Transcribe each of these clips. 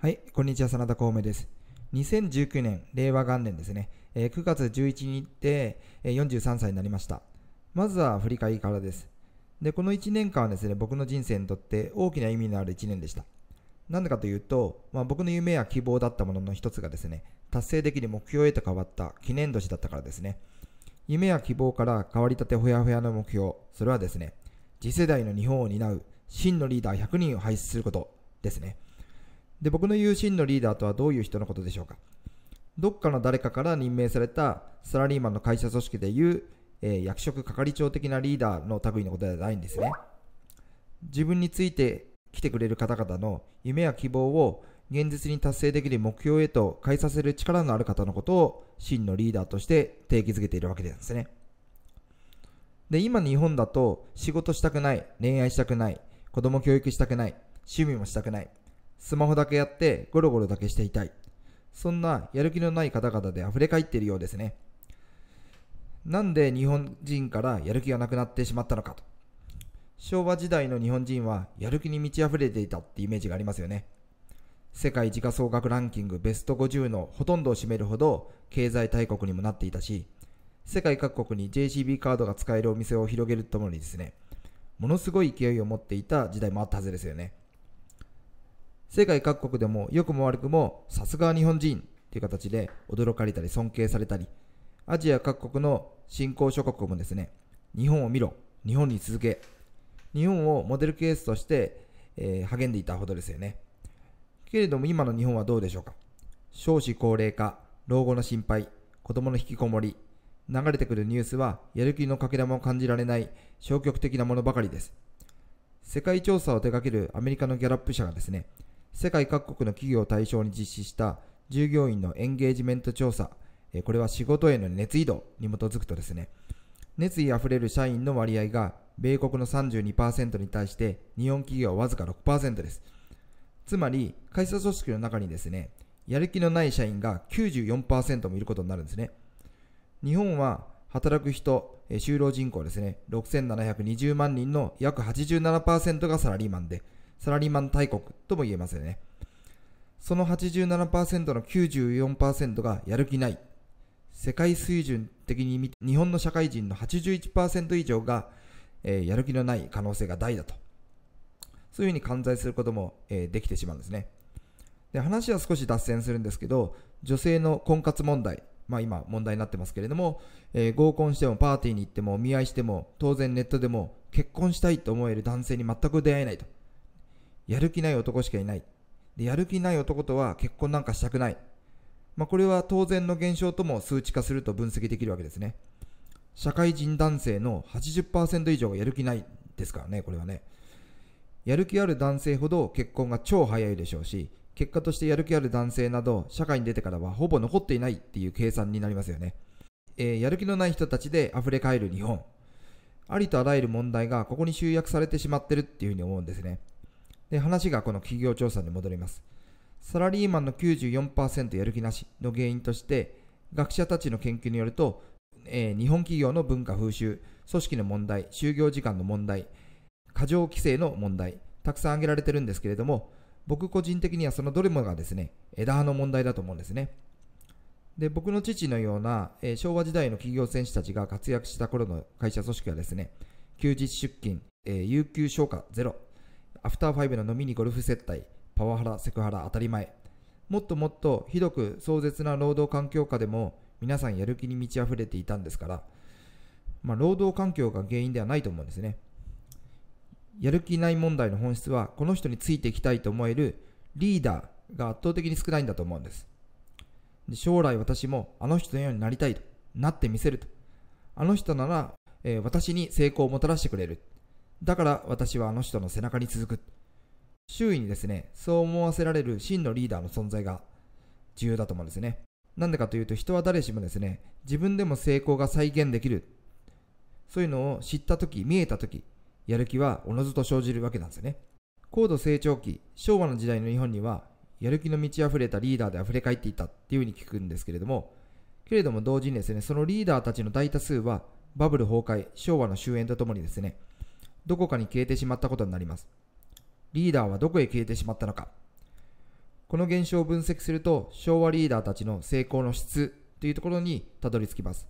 はい、こんにちは、真田幸明です。2019年、令和元年ですね、えー、9月11日で、えー、43歳になりました。まずは振り返りからです。で、この1年間はですね、僕の人生にとって大きな意味のある1年でした。なんでかというと、まあ、僕の夢や希望だったものの一つがですね、達成できる目標へと変わった記念年だったからですね。夢や希望から変わりたてほやほやの目標、それはですね、次世代の日本を担う真のリーダー100人を輩出することですね。で、僕の友人のリーダーとはどういう人のことでしょうかどっかの誰かから任命されたサラリーマンの会社組織でいう、えー、役職係長的なリーダーの類のことではないんですね。自分について来てくれる方々の夢や希望を現実に達成できる目標へと変えさせる力のある方のことを真のリーダーとして定義づけているわけなんですね。で、今日本だと仕事したくない、恋愛したくない、子供教育したくない、趣味もしたくない、スマホだけやってゴロゴロだけしていたい。そんなやる気のない方々で溢れ返っているようですね。なんで日本人からやる気がなくなってしまったのかと。昭和時代の日本人はやる気に満ち溢れていたってイメージがありますよね。世界時価総額ランキングベスト50のほとんどを占めるほど経済大国にもなっていたし、世界各国に JCB カードが使えるお店を広げるともにですね、ものすごい勢いを持っていた時代もあったはずですよね。世界各国でも良くも悪くもさすが日本人っていう形で驚かれたり尊敬されたりアジア各国の新興諸国もですね日本を見ろ日本に続け日本をモデルケースとして、えー、励んでいたほどですよねけれども今の日本はどうでしょうか少子高齢化老後の心配子供の引きこもり流れてくるニュースはやる気のかけらも感じられない消極的なものばかりです世界調査を手掛けるアメリカのギャラップ社がですね世界各国の企業を対象に実施した従業員のエンゲージメント調査、これは仕事への熱意度に基づくとですね、熱意あふれる社員の割合が米国の32%に対して日本企業はわずか6%です。つまり、会社組織の中にですね、やる気のない社員が94%もいることになるんですね。日本は働く人、就労人口ですね、6720万人の約87%がサラリーマンで、サラリーマン大国とも言えますよね。その87%の94%がやる気ない。世界水準的に見て、日本の社会人の81%以上が、えー、やる気のない可能性が大だと。そういうふうに関在することも、えー、できてしまうんですね。で、話は少し脱線するんですけど、女性の婚活問題、まあ今問題になってますけれども、えー、合コンしてもパーティーに行ってもお見合いしても、当然ネットでも結婚したいと思える男性に全く出会えないと。やる気ない男しかいない。で、やる気ない男とは結婚なんかしたくない。まあ、これは当然の現象とも数値化すると分析できるわけですね。社会人男性の80%以上がやる気ないですからね、これはね。やる気ある男性ほど結婚が超早いでしょうし、結果としてやる気ある男性など、社会に出てからはほぼ残っていないっていう計算になりますよね。えー、やる気のない人たちで溢れかえる日本。ありとあらゆる問題がここに集約されてしまってるっていうふうに思うんですね。で、話がこの企業調査に戻ります。サラリーマンの94%やる気なしの原因として、学者たちの研究によると、えー、日本企業の文化風習、組織の問題、就業時間の問題、過剰規制の問題、たくさん挙げられてるんですけれども、僕個人的にはそのどれもがですね、枝葉の問題だと思うんですね。で、僕の父のような、えー、昭和時代の企業選手たちが活躍した頃の会社組織はですね、休日出勤、えー、有給消化ゼロアフターファイブの飲みにゴルフ接待、パワハラ、セクハラ当たり前。もっともっとひどく壮絶な労働環境下でも皆さんやる気に満ち溢れていたんですから、まあ、労働環境が原因ではないと思うんですね。やる気ない問題の本質は、この人についていきたいと思えるリーダーが圧倒的に少ないんだと思うんです。で将来私もあの人のようになりたいと、なってみせると。あの人なら、えー、私に成功をもたらしてくれる。だから私はあの人の背中に続く。周囲にですね、そう思わせられる真のリーダーの存在が重要だと思うんですね。なんでかというと人は誰しもですね、自分でも成功が再現できる。そういうのを知った時、見えた時、やる気はおのずと生じるわけなんですよね。高度成長期、昭和の時代の日本には、やる気の満ち溢れたリーダーで溢れ返っていたっていうふうに聞くんですけれども、けれども同時にですね、そのリーダーたちの大多数はバブル崩壊、昭和の終焉とともにですね、どこかに消えてしまったことになります。リーダーはどこへ消えてしまったのか。この現象を分析すると、昭和リーダーたちの成功の質というところにたどり着きます。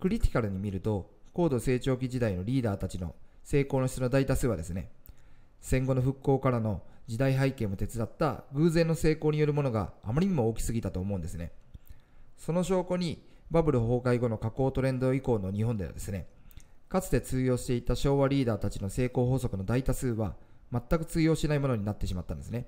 クリティカルに見ると、高度成長期時代のリーダーたちの成功の質の大多数はですね、戦後の復興からの時代背景も手伝った偶然の成功によるものがあまりにも大きすぎたと思うんですね。その証拠に、バブル崩壊後の下降トレンド以降の日本ではですね、かつて通用していた昭和リーダーたちの成功法則の大多数は全く通用しないものになってしまったんですね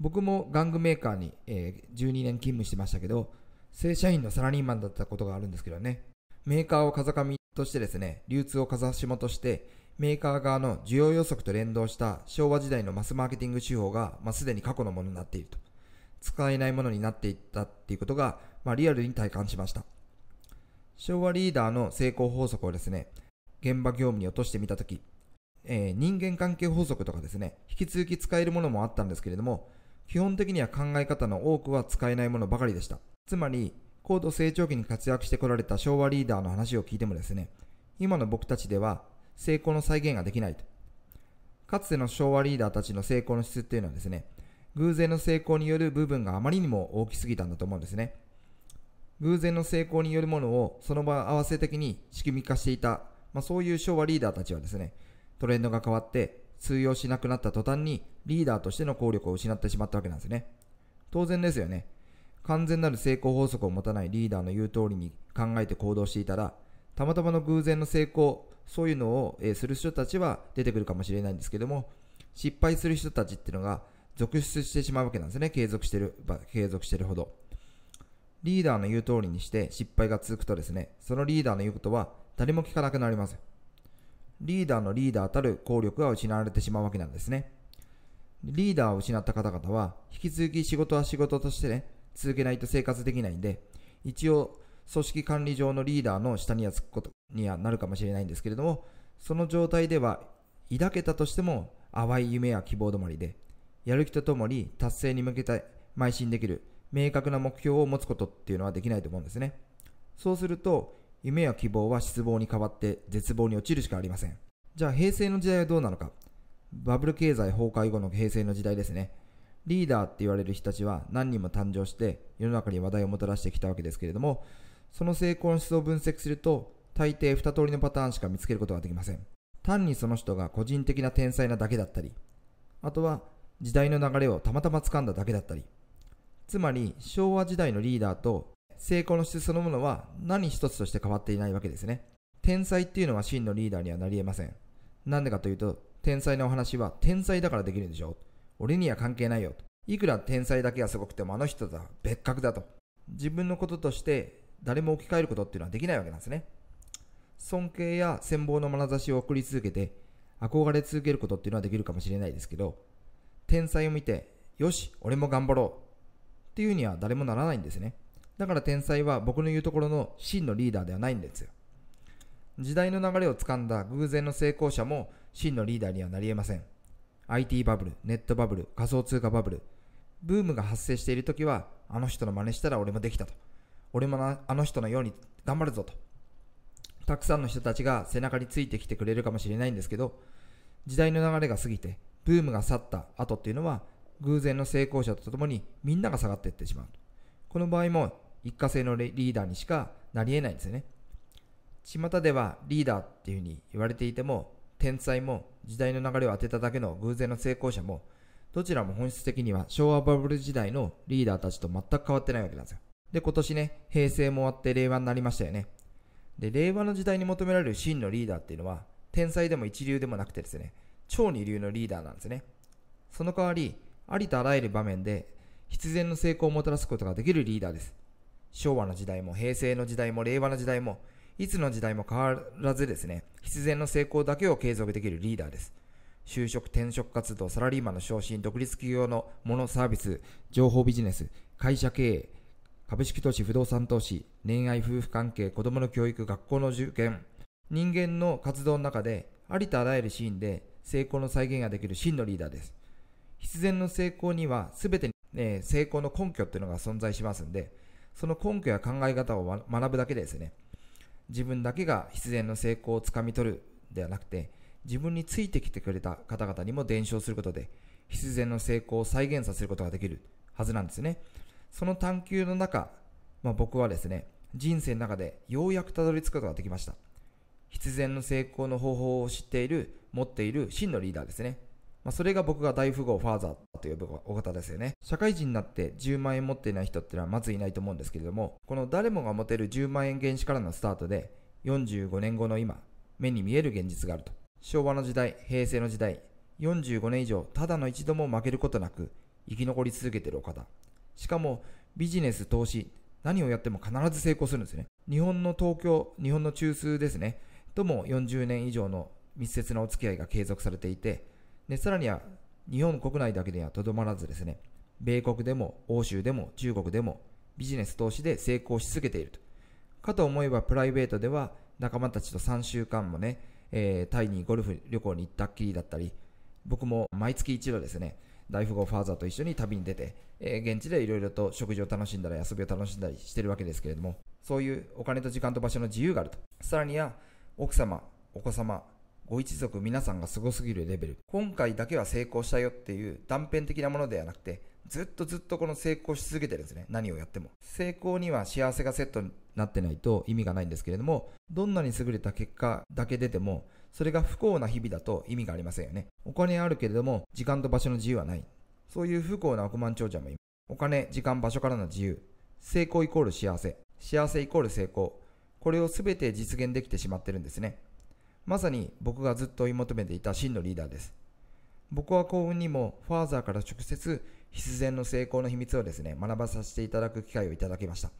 僕も玩具メーカーに、えー、12年勤務してましたけど正社員のサラリーマンだったことがあるんですけどねメーカーを風上としてですね流通を風下としてメーカー側の需要予測と連動した昭和時代のマスマーケティング手法が、まあ、すでに過去のものになっていると使えないものになっていったっていうことが、まあ、リアルに体感しました昭和リーダーの成功法則をですね現場業務に落としてみたとき、えー、人間関係法則とかですね、引き続き使えるものもあったんですけれども、基本的には考え方の多くは使えないものばかりでした。つまり、高度成長期に活躍してこられた昭和リーダーの話を聞いてもですね、今の僕たちでは成功の再現ができないと。かつての昭和リーダーたちの成功の質っていうのはですね、偶然の成功による部分があまりにも大きすぎたんだと思うんですね。偶然の成功によるものをその場合合わせ的に仕組み化していたまあ、そういう昭和リーダーたちはですね、トレンドが変わって通用しなくなった途端にリーダーとしての効力を失ってしまったわけなんですね。当然ですよね。完全なる成功法則を持たないリーダーの言う通りに考えて行動していたら、たまたまの偶然の成功、そういうのを、えする人たちは出てくるかもしれないんですけども、失敗する人たちっていうのが続出してしまうわけなんですね。継続してる、継続してるほど。リーダーの言う通りにして失敗が続くとですね、そのリーダーの言うことは誰も聞かなくなります。リーダーのリーダーたる効力が失われてしまうわけなんですね。リーダーを失った方々は、引き続き仕事は仕事としてね、続けないと生活できないんで、一応、組織管理上のリーダーの下にはつくことにはなるかもしれないんですけれども、その状態では、抱けたとしても、淡い夢や希望止まりで、やる気とともに達成に向けて邁進できる、明確な目標を持つことっていうのはできないと思うんですね。そうすると、夢や希望は失望に変わって絶望に落ちるしかありません。じゃあ平成の時代はどうなのか。バブル経済崩壊後の平成の時代ですね。リーダーって言われる人たちは何人も誕生して世の中に話題をもたらしてきたわけですけれども、その成功の質を分析すると、大抵二通りのパターンしか見つけることができません。単にその人が個人的な天才なだけだったり、あとは時代の流れをたまたま掴んだだけだったり、つまり昭和時代のリーダーと成功の質そのものは何一つとして変わっていないわけですね。天才っていうのは真のリーダーにはなり得ません。なんでかというと、天才のお話は天才だからできるんでしょ。俺には関係ないよ。いくら天才だけがすごくてもあの人だ、は別格だと。自分のこととして誰も置き換えることっていうのはできないわけなんですね。尊敬や羨望の眼差しを送り続けて、憧れ続けることっていうのはできるかもしれないですけど、天才を見て、よし、俺も頑張ろうっていうには誰もならないんですね。だから天才は僕の言うところの真のリーダーではないんですよ。時代の流れをつかんだ偶然の成功者も真のリーダーにはなり得ません。IT バブル、ネットバブル、仮想通貨バブル、ブームが発生している時は、あの人の真似したら俺もできたと。俺もなあの人のように頑張るぞと。たくさんの人たちが背中についてきてくれるかもしれないんですけど、時代の流れが過ぎて、ブームが去った後っていうのは、偶然の成功者とともにみんなが下がっていってしまう。この場合も一過性のリーダーにしかなり得ないんですよね。巷ではリーダーっていうふうに言われていても、天才も時代の流れを当てただけの偶然の成功者も、どちらも本質的には昭和バブル時代のリーダーたちと全く変わってないわけなんですよ。で、今年ね、平成も終わって令和になりましたよね。で、令和の時代に求められる真のリーダーっていうのは、天才でも一流でもなくてですね、超二流のリーダーなんですね。その代わり、ありとあらゆる場面で必然の成功をもたらすことができるリーダーです。昭和の時代も平成の時代も令和の時代も、いつの時代も変わらずですね、必然の成功だけを継続できるリーダーです。就職、転職活動、サラリーマンの昇進、独立企業のもの、サービス、情報ビジネス、会社経営、株式投資、不動産投資、恋愛、夫婦関係、子供の教育、学校の受験、人間の活動の中で、ありとあらゆるシーンで成功の再現ができる真のリーダーです。必然の成功には全て、えー、成功の根拠っていうのが存在しますんで、その根拠や考え方を学ぶだけでですね、自分だけが必然の成功をつかみ取るではなくて、自分についてきてくれた方々にも伝承することで、必然の成功を再現させることができるはずなんですね。その探求の中、まあ、僕はですね、人生の中でようやくたどり着くことができました。必然の成功の方法を知っている、持っている真のリーダーですね。まあ、それが僕が大富豪ファーザーというお方ですよね。社会人になって10万円持っていない人ってのはまずいないと思うんですけれども、この誰もが持てる10万円原資からのスタートで、45年後の今、目に見える現実があると。昭和の時代、平成の時代、45年以上、ただの一度も負けることなく、生き残り続けているお方。しかも、ビジネス、投資、何をやっても必ず成功するんですね。日本の東京、日本の中枢ですね、とも40年以上の密接なお付き合いが継続されていて、でさらには日本国内だけではとどまらずですね、米国でも欧州でも中国でもビジネス投資で成功し続けていると。かと思えばプライベートでは仲間たちと3週間もね、えー、タイにゴルフ旅行に行ったっきりだったり、僕も毎月一度ですね、大富豪ファーザーと一緒に旅に出て、えー、現地でいろいろと食事を楽しんだり遊びを楽しんだりしてるわけですけれども、そういうお金と時間と場所の自由があると。さらには、奥様、お子様、ご一族皆さんが凄すぎるレベル。今回だけは成功したよっていう断片的なものではなくて、ずっとずっとこの成功し続けてるんですね。何をやっても。成功には幸せがセットになってないと意味がないんですけれども、どんなに優れた結果だけ出ても、それが不幸な日々だと意味がありませんよね。お金あるけれども、時間と場所の自由はない。そういう不幸な億万長者もいます。お金、時間、場所からの自由。成功イコール幸せ。幸せイコール成功。これを全て実現できてしまってるんですね。まさに僕がずっと追い求めていた真のリーダーです。僕は幸運にもファーザーから直接必然の成功の秘密をですね、学ばさせていただく機会をいただきました。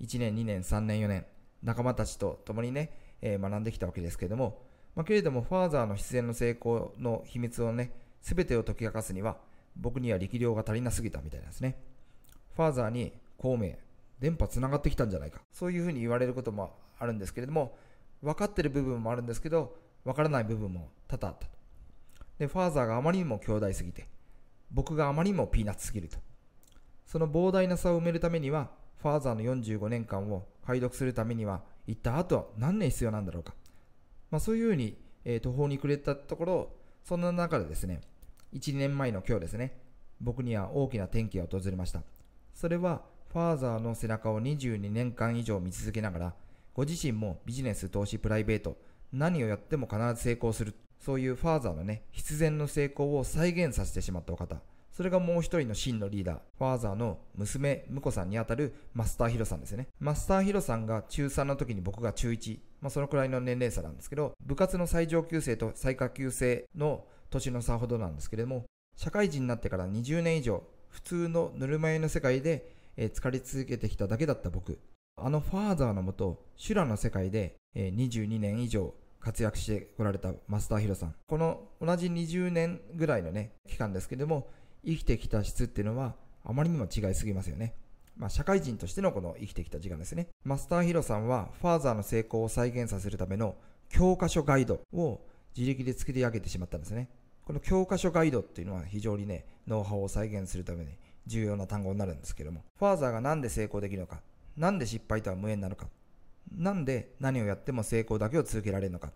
1年、2年、3年、4年、仲間たちと共にね、えー、学んできたわけですけれども、まあ、けれどもファーザーの必然の成功の秘密をね、すべてを解き明かすには、僕には力量が足りなすぎたみたいなんですね。ファーザーに孔明、電波つながってきたんじゃないか。そういうふうに言われることもあるんですけれども、分かってる部分もあるんですけど分からない部分も多々あったとでファーザーがあまりにも兄弟すぎて僕があまりにもピーナッツすぎるとその膨大な差を埋めるためにはファーザーの45年間を解読するためには一体あとは何年必要なんだろうか、まあ、そういうふうに、えー、途方に暮れたところそんな中でですね1年前の今日ですね僕には大きな転機が訪れましたそれはファーザーの背中を22年間以上見続けながらご自身もビジネス、投資、プライベート、何をやっても必ず成功する。そういうファーザーのね、必然の成功を再現させてしまったお方。それがもう一人の真のリーダー、ファーザーの娘、婿さんにあたるマスターヒロさんですね。マスターヒロさんが中3の時に僕が中1、まあそのくらいの年齢差なんですけど、部活の最上級生と最下級生の年の差ほどなんですけれども、社会人になってから20年以上、普通のぬるま湯の世界で、えー、疲れ続けてきただけだった僕あのファーザーのもと、修羅の世界で22年以上活躍してこられたマスターヒロさん。この同じ20年ぐらいのね、期間ですけども、生きてきた質っていうのはあまりにも違いすぎますよね。まあ、社会人としてのこの生きてきた時間ですね。マスターヒロさんは、ファーザーの成功を再現させるための教科書ガイドを自力で作り上げてしまったんですね。この教科書ガイドっていうのは非常にね、ノウハウを再現するために重要な単語になるんですけども、ファーザーがなんで成功できるのかなんで失敗とは無縁なのかなんで何をやっても成功だけを続けられるのか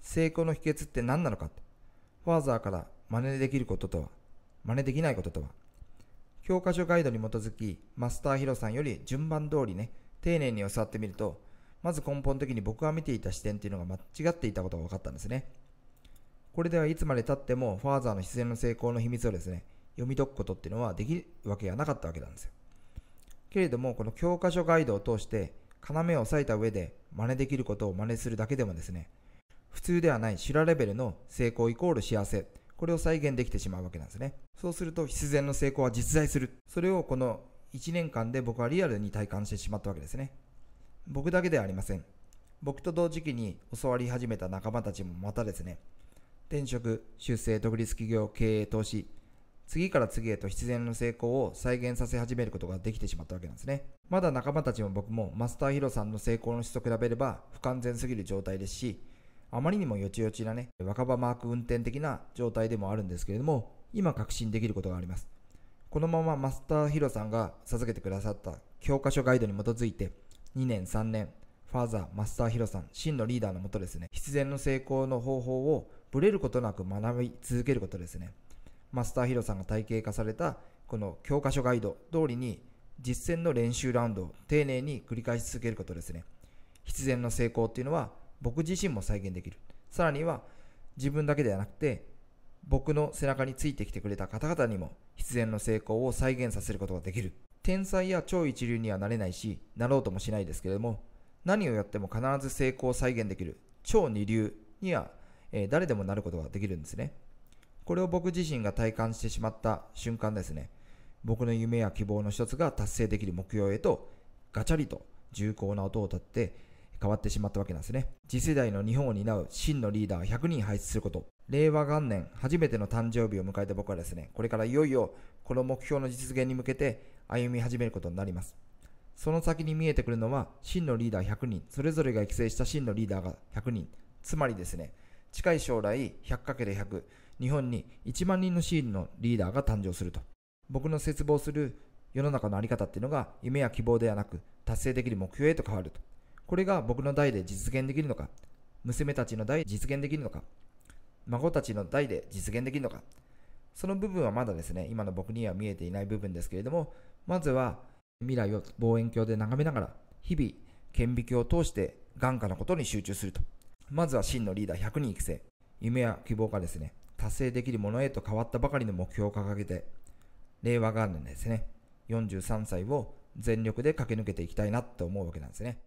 成功の秘訣って何なのかファーザーから真似できることとは真似できないこととは教科書ガイドに基づきマスターヒロさんより順番通りね丁寧に教わってみるとまず根本的に僕が見ていた視点っていうのが間違っていたことが分かったんですねこれではいつまでたってもファーザーの自然の成功の秘密をですね読み解くことっていうのはできるわけがなかったわけなんですよけれども、この教科書ガイドを通して、要を押さえた上で真似できることを真似するだけでもですね、普通ではない修羅レベルの成功イコール幸せ、これを再現できてしまうわけなんですね。そうすると必然の成功は実在する。それをこの1年間で僕はリアルに体感してしまったわけですね。僕だけではありません。僕と同時期に教わり始めた仲間たちもまたですね、転職、出生、独立企業、経営、投資、次から次へと必然の成功を再現させ始めることができてしまったわけなんですね。まだ仲間たちも僕もマスターヒロさんの成功の質と比べれば不完全すぎる状態ですし、あまりにもよちよちなね、若葉マーク運転的な状態でもあるんですけれども、今確信できることがあります。このままマスターヒロさんが授けてくださった教科書ガイドに基づいて、2年3年、ファーザー、マスターヒロさん、真のリーダーのもとですね、必然の成功の方法をブレることなく学び続けることですね。マスターヒロさんが体系化されたこの教科書ガイド通りに実践の練習ラウンドを丁寧に繰り返し続けることですね必然の成功っていうのは僕自身も再現できるさらには自分だけではなくて僕の背中についてきてくれた方々にも必然の成功を再現させることができる天才や超一流にはなれないしなろうともしないですけれども何をやっても必ず成功を再現できる超二流には、えー、誰でもなることができるんですねこれを僕自身が体感してしまった瞬間ですね。僕の夢や希望の一つが達成できる目標へとガチャリと重厚な音を立って変わってしまったわけなんですね。次世代の日本を担う真のリーダー100人輩出すること。令和元年初めての誕生日を迎えた僕はですね、これからいよいよこの目標の実現に向けて歩み始めることになります。その先に見えてくるのは真のリーダー100人、それぞれが育成した真のリーダーが100人。つまりですね、近い将来 100×100、日本に1万人のシーンのリーダーが誕生すると。僕の絶望する世の中のあり方っていうのが夢や希望ではなく達成できる目標へと変わると。これが僕の代で実現できるのか、娘たちの代で実現できるのか、孫たちの代で実現できるのか、その部分はまだですね、今の僕には見えていない部分ですけれども、まずは未来を望遠鏡で眺めながら、日々、顕微鏡を通して眼下のことに集中すると。まずは真のリーダー100人育成。夢や希望がですね、達成できるものへと変わったばかりの目標を掲げて、令和元年ですね、43歳を全力で駆け抜けていきたいなと思うわけなんですね。